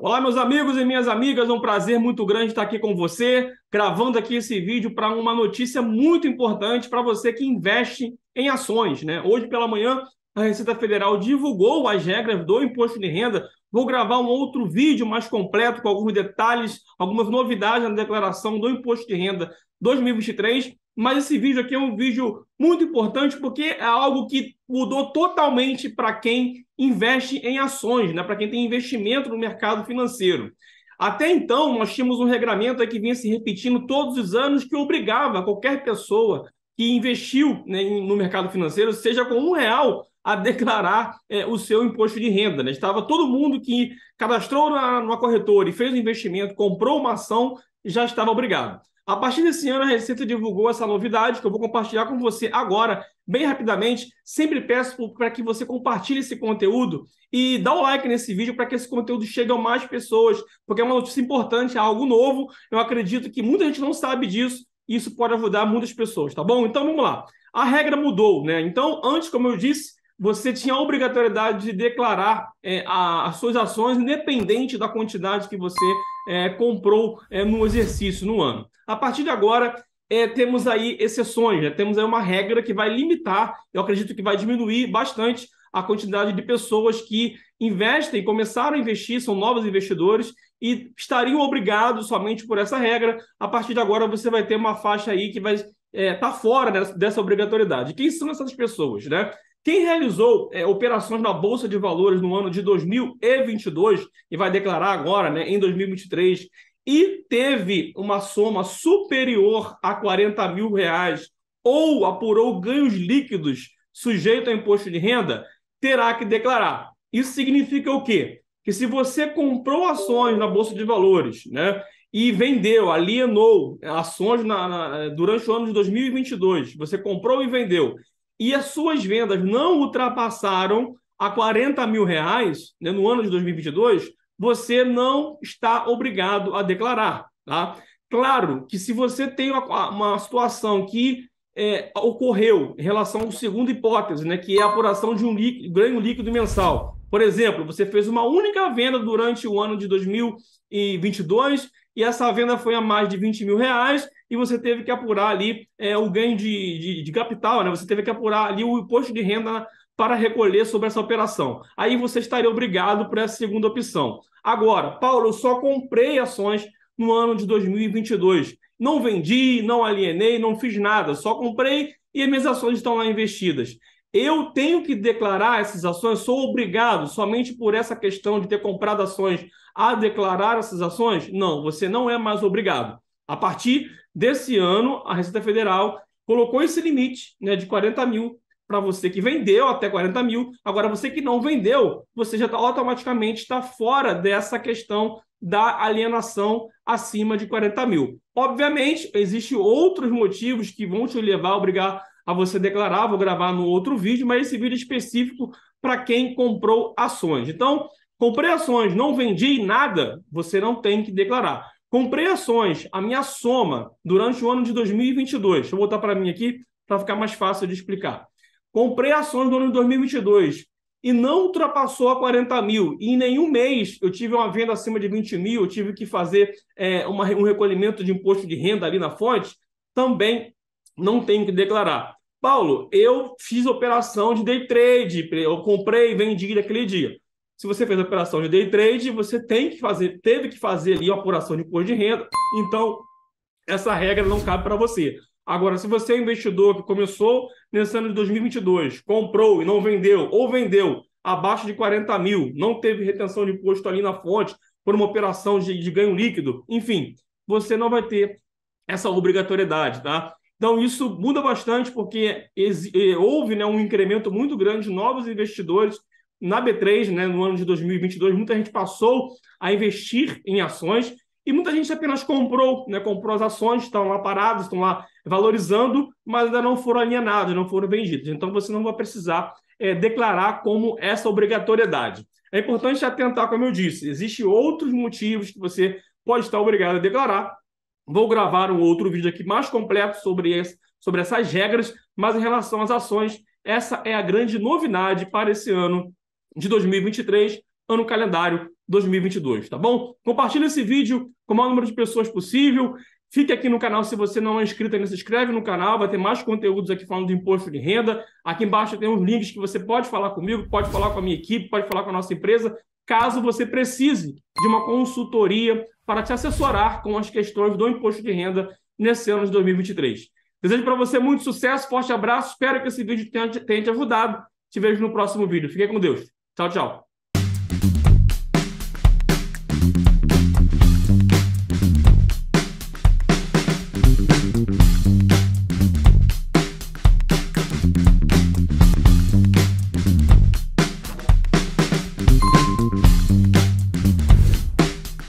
Olá, meus amigos e minhas amigas, é um prazer muito grande estar aqui com você, gravando aqui esse vídeo para uma notícia muito importante para você que investe em ações. Né? Hoje pela manhã, a Receita Federal divulgou as regras do imposto de renda. Vou gravar um outro vídeo mais completo com alguns detalhes, algumas novidades na declaração do imposto de renda 2023. Mas esse vídeo aqui é um vídeo muito importante porque é algo que mudou totalmente para quem investe em ações, né? para quem tem investimento no mercado financeiro. Até então, nós tínhamos um regramento que vinha se repetindo todos os anos que obrigava qualquer pessoa que investiu né, no mercado financeiro, seja com um real, a declarar é, o seu imposto de renda. Né? Estava todo mundo que cadastrou na, numa corretora e fez um investimento, comprou uma ação, já estava obrigado. A partir desse ano, a Receita divulgou essa novidade que eu vou compartilhar com você agora, bem rapidamente. Sempre peço para que você compartilhe esse conteúdo e dá o um like nesse vídeo para que esse conteúdo chegue a mais pessoas, porque é uma notícia importante, é algo novo. Eu acredito que muita gente não sabe disso e isso pode ajudar muitas pessoas, tá bom? Então vamos lá. A regra mudou, né? Então, antes, como eu disse, você tinha a obrigatoriedade de declarar é, a, as suas ações, independente da quantidade que você é, comprou é, no exercício, no ano. A partir de agora, é, temos aí exceções, né? temos aí uma regra que vai limitar, eu acredito que vai diminuir bastante a quantidade de pessoas que investem, começaram a investir, são novos investidores e estariam obrigados somente por essa regra. A partir de agora, você vai ter uma faixa aí que vai estar é, tá fora dessa, dessa obrigatoriedade. Quem são essas pessoas, né? Quem realizou é, operações na Bolsa de Valores no ano de 2022 e vai declarar agora, né, em 2023, e teve uma soma superior a 40 mil reais ou apurou ganhos líquidos sujeito a imposto de renda, terá que declarar. Isso significa o quê? Que se você comprou ações na Bolsa de Valores, né, e vendeu, alienou é, ações na, na, durante o ano de 2022, você comprou e vendeu, e as suas vendas não ultrapassaram a 40 mil reais né, no ano de 2022, você não está obrigado a declarar. Tá? Claro que se você tem uma, uma situação que é, ocorreu em relação à segunda hipótese, né, que é a apuração de um líquido, ganho líquido mensal. Por exemplo, você fez uma única venda durante o ano de 2022 e essa venda foi a mais de 20 mil reais e você teve que apurar ali é, o ganho de, de, de, capital, né? Você teve que apurar ali o imposto de renda para recolher sobre essa operação. Aí você estaria obrigado por essa segunda opção. Agora, Paulo, eu só comprei ações no ano de 2022. Não vendi, não alienei, não fiz nada, só comprei e minhas ações estão lá investidas. Eu tenho que declarar essas ações, sou obrigado somente por essa questão de ter comprado ações a declarar essas ações? Não, você não é mais obrigado. A partir desse ano, a Receita Federal colocou esse limite né, de 40 mil para você que vendeu até 40 mil. Agora, você que não vendeu, você já tá, automaticamente está fora dessa questão da alienação acima de 40 mil. Obviamente, existem outros motivos que vão te levar a obrigar a você declarar, vou gravar no outro vídeo, mas esse vídeo é específico para quem comprou ações. Então, comprei ações, não vendi nada, você não tem que declarar. Comprei ações, a minha soma durante o ano de 2022. Deixa eu voltar para mim aqui para ficar mais fácil de explicar. Comprei ações no ano de 2022 e não ultrapassou a 40 mil. E em nenhum mês eu tive uma venda acima de 20 mil, eu tive que fazer é, uma, um recolhimento de imposto de renda ali na fonte, também não tenho que declarar. Paulo, eu fiz operação de day trade, eu comprei e vendi naquele dia. Se você fez operação de day trade, você tem que fazer, teve que fazer ali a apuração de imposto de renda. Então, essa regra não cabe para você. Agora, se você é investidor que começou nesse ano de 2022, comprou e não vendeu, ou vendeu abaixo de 40 mil, não teve retenção de imposto ali na fonte por uma operação de, de ganho líquido, enfim, você não vai ter essa obrigatoriedade, tá? Então, isso muda bastante porque eh, houve né, um incremento muito grande de novos investidores na B3, né, no ano de 2022, muita gente passou a investir em ações e muita gente apenas comprou, né, comprou as ações, estão lá paradas, estão lá valorizando, mas ainda não foram alienadas, não foram vendidas. Então você não vai precisar é, declarar como essa obrigatoriedade. É importante atentar, como eu disse, existem outros motivos que você pode estar obrigado a declarar. Vou gravar um outro vídeo aqui mais completo sobre, esse, sobre essas regras, mas em relação às ações, essa é a grande novidade para esse ano de 2023, ano calendário 2022, tá bom? Compartilhe esse vídeo com o maior número de pessoas possível. Fique aqui no canal se você não é inscrito ainda, se inscreve no canal, vai ter mais conteúdos aqui falando do imposto de renda. Aqui embaixo tem os links que você pode falar comigo, pode falar com a minha equipe, pode falar com a nossa empresa, caso você precise de uma consultoria para te assessorar com as questões do imposto de renda nesse ano de 2023. Desejo para você muito sucesso, forte abraço, espero que esse vídeo tenha te ajudado. Te vejo no próximo vídeo. Fique com Deus. Tchau, tchau.